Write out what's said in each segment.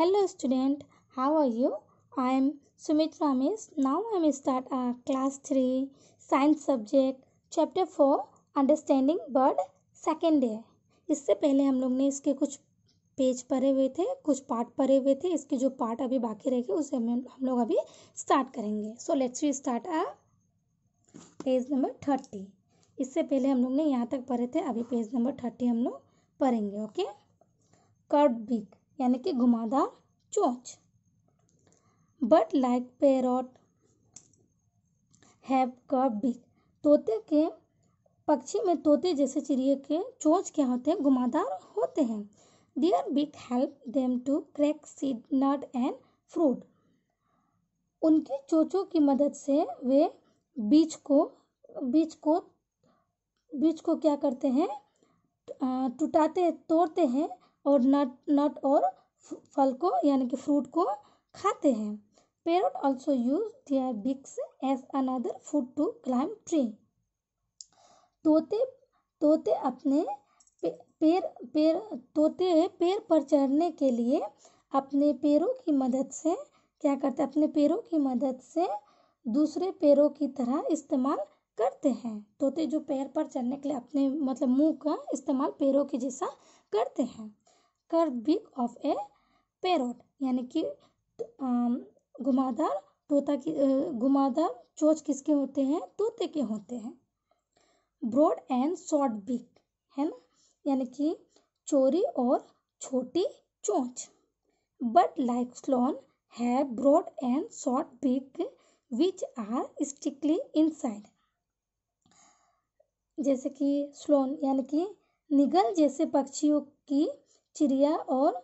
Hello student, how are you? I am Sumit Ramesh. Now I am start uh, class 3 science subject chapter 4 understanding bird second day इससे पहले हम लोग ने इसके कुछ page पढ़े हुए थे कुछ पार्ट पढ़े हुए थे इसके जो पार्ट अभी बाकी रहेगी गए उसे हम लोग अभी स्टार्ट करेंगे सो लेट्स यू स्टार्ट आ पेज नंबर थर्टी इससे पहले हम लोग ने यहाँ तक पढ़े थे अभी पेज नंबर थर्टी हम लोग पढ़ेंगे ओके कर्ड बिग यानी कि घुमादार चोंच but like parrot have curve beak तोते के पक्षी में तोते जैसे चिड़िए के चोंच क्या होते हैं घुमादार होते हैं their beak help them to crack seed nut and fruit उनके चोचों की मदद से वे बीज को बीज को बीज को क्या करते हैं टूटाते तोड़ते हैं और नट नट और फल को यानी कि फ्रूट को खाते हैं parrot also use their beaks as another food to climb tree तोते तोते अपने पैर पैर तोते पैर पर चढ़ने के लिए अपने पैरों की मदद से क्या करते अपने पैरों की मदद से दूसरे पैरों की तरह इस्तेमाल करते हैं तोते जो पैर पर चढ़ने के लिए अपने मतलब मुंह का इस्तेमाल पैरों के जैसा करते हैं कर बिक ऑफ ए पेरोट यानी कि घुमादार तोता की घुमादार चोच किसके होते हैं तोते के होते हैं ब्रॉड एंड शॉर्ट बिक है ना यानी कि चोरी और छोटी चोंच बट लाइक स्लोन है broad and short beak which are स्टिकली inside जैसे कि स्लोन यानी कि निगल जैसे पक्षियों की चिड़िया और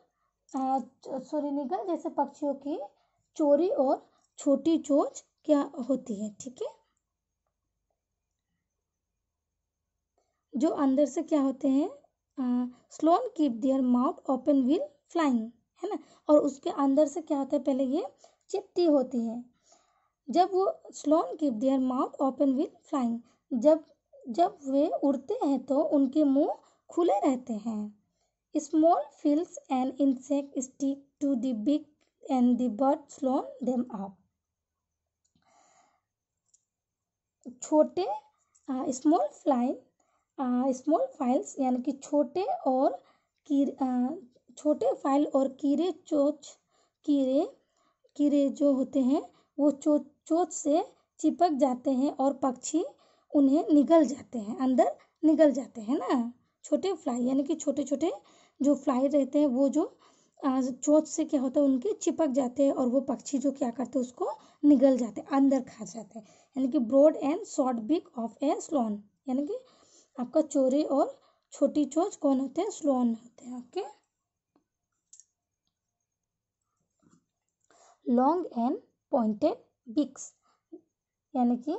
सोरेनिगल जैसे पक्षियों की चोरी और छोटी चोच क्या होती है ठीक है जो अंदर से क्या होते हैं swallow keep their mouth open while flying है ना और उसके अंदर से क्या होता है पहले ये चिपटी होती है जब वो swallow keep their mouth open while flying जब जब वे उड़ते हैं तो उनके मुंह खुले रहते हैं Small fills and insect stick to the big and the bird slow them up. छोटे स्मॉल फ्लाई स्मॉल फाइल्स यानी कि छोटे और छोटे फाइल और कीड़े चोच कीड़े कीड़े जो होते हैं वो चोच चोच से चिपक जाते हैं और पक्षी उन्हें निगल जाते हैं अंदर निगल जाते हैं ना छोटे फ्लाई यानी कि छोटे छोटे जो फ्लाई रहते हैं वो जो चोट से क्या होता है उनके चिपक जाते हैं और वो पक्षी जो क्या करते हैं उसको निगल जाते हैं अंदर खा जाते हैं यानी कि broad and short beak of a swallow यानी कि आपका चोरे और छोटी चोच कौन होते हैं स्लोन होते हैं okay long and pointed beaks यानी कि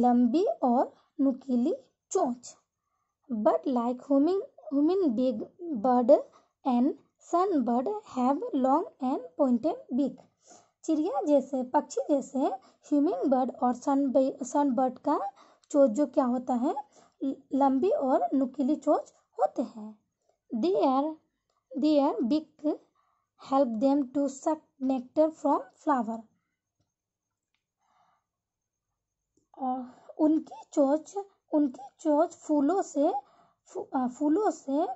लंबी और नुकीली चोच but like humming Women big bird and sunbird have long and pointed beak चिड़िया जैसे पक्षी जैसे ह्यूमिंग बर्ड और सन सन बर्ड का चोच जो क्या होता है लंबी और नुकीली चोच होते हैं they are they are beak help them to suck nectar from flower और उनकी चोच उनकी चोच फूलों से फूलों से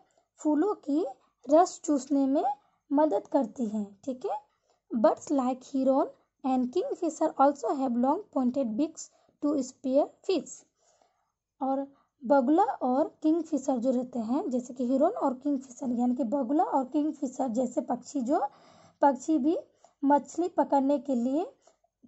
फूलों की रस चूसने में मदद करती है ठीक है birds like heron and kingfisher also have long pointed beaks to spear fish और बगुला और किंग फिशर जो रहते हैं जैसे कि हीरोन और किंग फिशर यानी कि बगुला और किंग फिशर जैसे पक्षी जो पक्षी भी मछली पकड़ने के लिए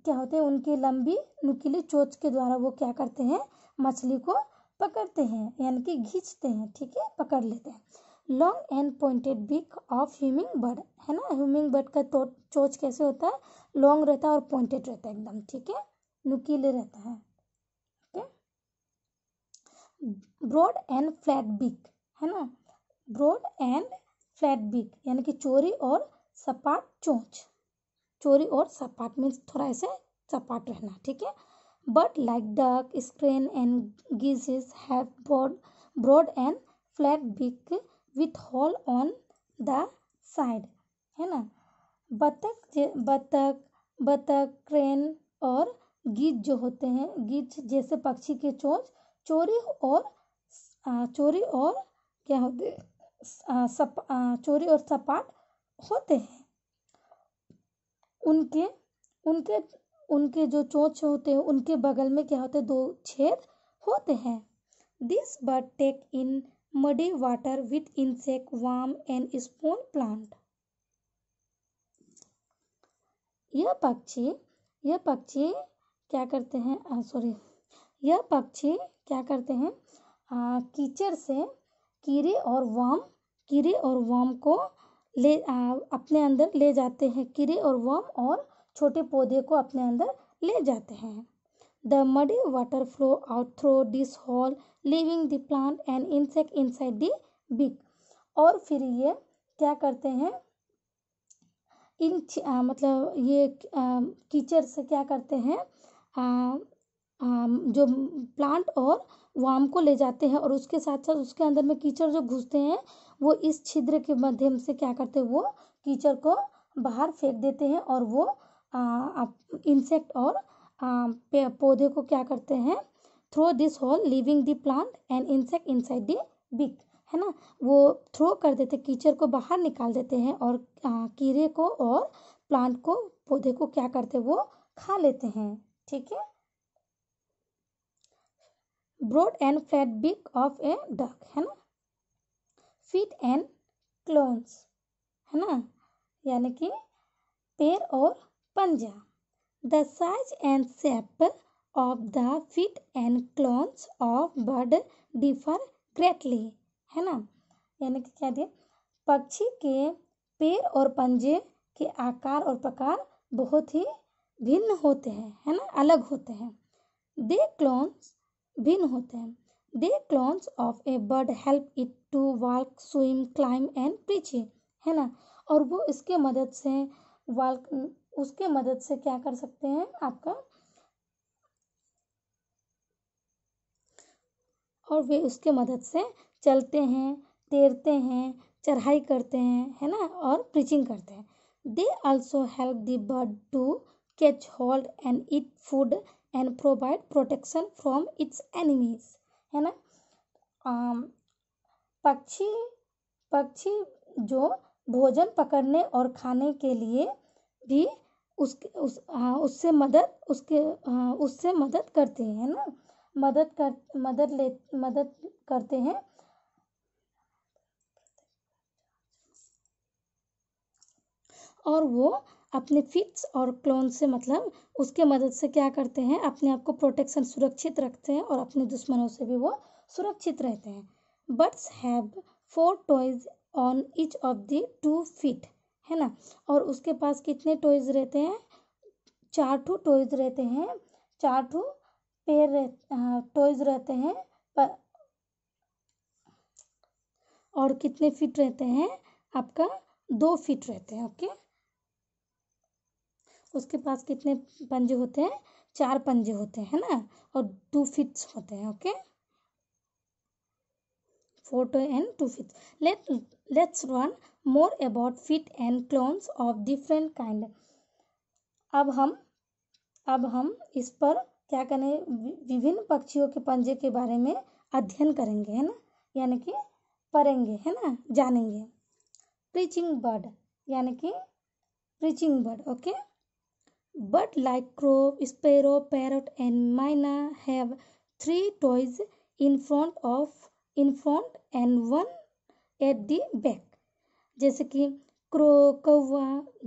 क्या होते हैं उनकी लंबी नुकीली चोच के द्वारा वो क्या करते हैं मछली को पकड़ते हैं यानी कि घींचते हैं ठीक है पकड़ लेते हैं long and pointed beak of hummingbird है ना ह्यूमिंग बर्ड का तो चोच कैसे होता है लॉन्ग रहता है और पॉइंटेड रहता है एकदम ठीक है नुकीले रहता है ब्रॉड एंड फ्लैट बिक है ना ब्रॉड एंड फ्लैट बिक यानी कि चोरी और सपाट चोंच चोरी और सपाट मीन्स थोड़ा ऐसे सपाट रहना ठीक है but like duck, crane, and geese have broad, broad and flat beak with hole on the side है ना बतख बतख बतख क्रेन और गीत जो होते हैं गीत जैसे पक्षी के चोंच चोरी और चोरी और क्या होते सप चोरी और सपाट होते हैं उनके उनके उनके जो चोंच होते हैं उनके बगल में क्या होते हैं दो छेद होते हैं this bird take in muddy water with insect worm and spoon plant यह पक्षी यह पक्षी क्या करते हैं सॉरी यह पक्षी क्या करते हैं कीचड़ से कीड़े और वाम कीड़े और वाम को ले आ, अपने अंदर ले जाते हैं कीड़े और वाम और छोटे पौधे को अपने अंदर ले जाते हैं the muddy water flow out through this hole leaving the plant and insect side the beak और फिर ये क्या करते हैं इन आ, मतलब ये कीचड़ से क्या करते हैं आ, आ, जो प्लांट और वाम को ले जाते हैं और उसके साथ साथ उसके अंदर में कीचड़ जो घुसते हैं वो इस छिद्र के माध्यम से क्या करते हैं वो कीचड़ को बाहर फेंक देते हैं और वो इंसेक्ट और पौधे को क्या करते हैं through this hole leaving the plant and insect inside the beak है ना वो थ्रो कर देते कीचड़ को बाहर निकाल देते हैं और कीड़े को और प्लांट को पौधे को क्या करते वो खा लेते हैं ठीक है broad and flat beak of a duck है ना फिट एंड क्लोन्स है ना यानी कि पैर और पंजा the size and shape of the feet and claws of bird differ greatly है ना यानी कि क्या दिया पक्षी के पैर और पंजे के आकार और प्रकार बहुत ही भिन्न होते हैं है ना अलग होते हैं दे क्लोन्स भिन्न होते हैं the claws of a bird help it to walk swim climb and पीछे है ना और वो इसके मदद से वॉक उसके मदद से क्या कर सकते हैं आपका और वे उसके मदद से चलते हैं तैरते हैं चढ़ाई करते हैं है ना और प्रीचिंग करते हैं they also help the bird to catch hold and eat food and provide protection from its enemies है ना um, पक्षी पक्षी जो भोजन पकड़ने और खाने के लिए भी उसके उस हाँ उससे मदद उसके हाँ उससे मदद करते हैं ना मदद कर मदद ले मदद करते हैं और वो अपने फिट्स और क्लोन से मतलब उसके मदद से क्या करते हैं अपने आप को प्रोटेक्शन सुरक्षित रखते हैं और अपने दुश्मनों से भी वो सुरक्षित रहते हैं birds have four toes on each of the two feet है ना और उसके पास कितने टॉयज़ रहते हैं चार ठू टॉयज़ रहते हैं चार ठू पेयर रह टॉयज़ रहते हैं पर और कितने फिट रहते हैं आपका दो फिट रहते हैं ओके उसके पास कितने पंजे होते हैं चार पंजे होते हैं ना और टू फिट्स होते हैं okay four toe and two feets let let's learn more about feet and claws of different kind अब हम अब हम इस पर क्या करें विभिन्न पक्षियों के पंजे के बारे में अध्ययन करेंगे है ना यानी कि पढ़ेंगे है ना जानेंगे प्रीचिंग बर्ड यानी कि perching bird okay bird like crow sparrow parrot and myna have three toes in front of in front and one at the back जैसे कि क्रो कौवा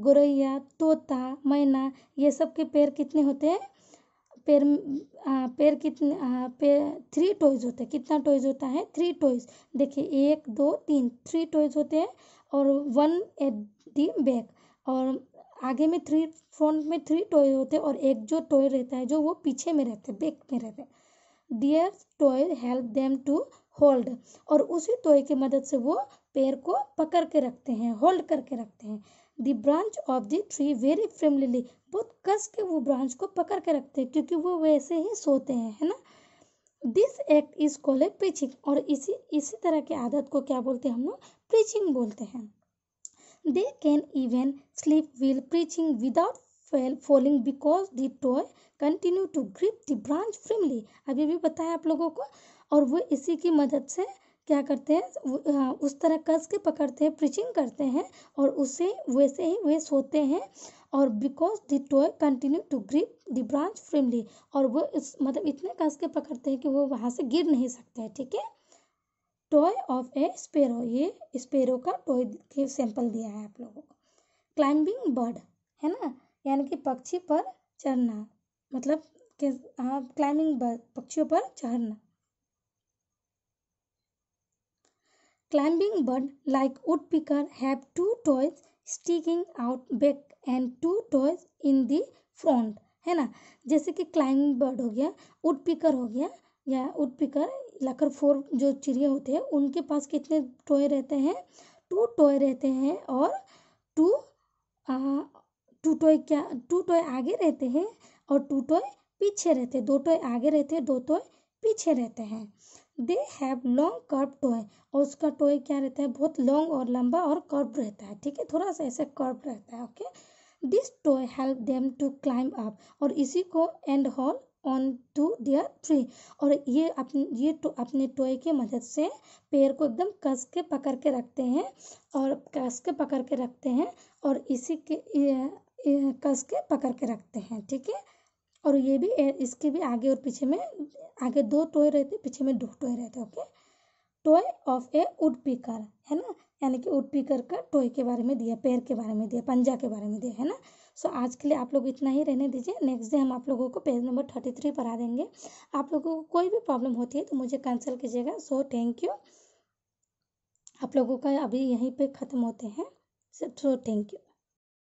गोरैया तोता मैना ये सब के पैर कितने होते हैं पैर पैर कितने पैर थ्री टॉयज होते हैं कितना टॉयज होता है थ्री टॉयज देखिए एक दो तीन थ्री टॉयज होते हैं और वन एट दी बैक और आगे में थ्री फ्रंट में थ्री टॉय होते हैं और एक जो टॉय रहता है जो वो पीछे में रहते हैं बैक में रहते हैं their toe help them to hold और उसी टॉय की मदद से वो पेड़ को पकड़ के रखते हैं होल्ड करके रखते हैं the branch of the tree very firmly बहुत कस के वो ब्रांच को पकड़ के रखते हैं क्योंकि वो वैसे ही सोते हैं है ना this act is call a perching और इसी इसी तरह की आदत को क्या बोलते हैं हम लोग प्रीचिंग बोलते हैं they can even sleep while perching without fail falling because the toe continue to grip the branch firmly अभी भी बताया आप लोगों को और वो इसी की मदद से क्या करते हैं उस तरह कस के पकड़ते हैं प्रिचिंग करते हैं और उसे वैसे ही वे सोते हैं और because the toe continue to grip the branch firmly और वो इस मतलब इतने कस के पकड़ते हैं कि वो वहाँ से गिर नहीं सकते हैं ठीक है टॉय ऑफ ए स्पेरो ये स्पेरो का टॉय के सैंपल दिया है आप लोगों को क्लाइंबिंग बर्ड है ना यानी कि पक्षी पर चढ़ना मतलब क्लाइंबिंग हाँ, बर्ड पक्षियों पर चढ़ना Climbing bird like woodpecker have two toes sticking out back and two toes in the front है ना जैसे कि क्लाइंबिंग बर्ड हो गया वुड पिकर हो गया या वुड पिकर लकर फोर जो चिड़िया होते हैं उनके पास कितने टोए रहते हैं टू टोए रहते हैं और टू टू टोए क्या टू टोए आगे रहते हैं और टू टोए पीछे रहते हैं दो टोए आगे रहते हैं दो टोए पीछे रहते हैं they have long curve toe और उसका टोए क्या रहता है बहुत लॉन्ग और लंबा और कर्व रहता है ठीक है थोड़ा सा ऐसा कर्व रहता है okay this toe help them to climb up और इसी को and hold on to their tree और ये अपने ये तो अपने टोए की मदद से पेड़ को एकदम कस के पकड़ के रखते हैं और कस के पकड़ के रखते हैं और इसी के ए, ए, कस के पकड़ के रखते हैं ठीक है और ये भी इसके भी आगे और पीछे में आगे दो टॉय रहते पीछे में दो टॉय रहते okay toe of a woodpecker है ना यानी कि वुड पिकर का टॉय के बारे में दिया पैर के बारे में दिया पंजा के बारे में दिया है ना सो so, आज के लिए आप लोग इतना ही रहने दीजिए नेक्स्ट डे हम आप लोगों को पेज नंबर थर्टी थ्री पर आ देंगे आप लोगों को कोई भी प्रॉब्लम होती है तो मुझे कंसल्ट कीजिएगा सो थैंक यू आप लोगों का अभी यहीं पे ख़त्म होते हैं सो थैंक यू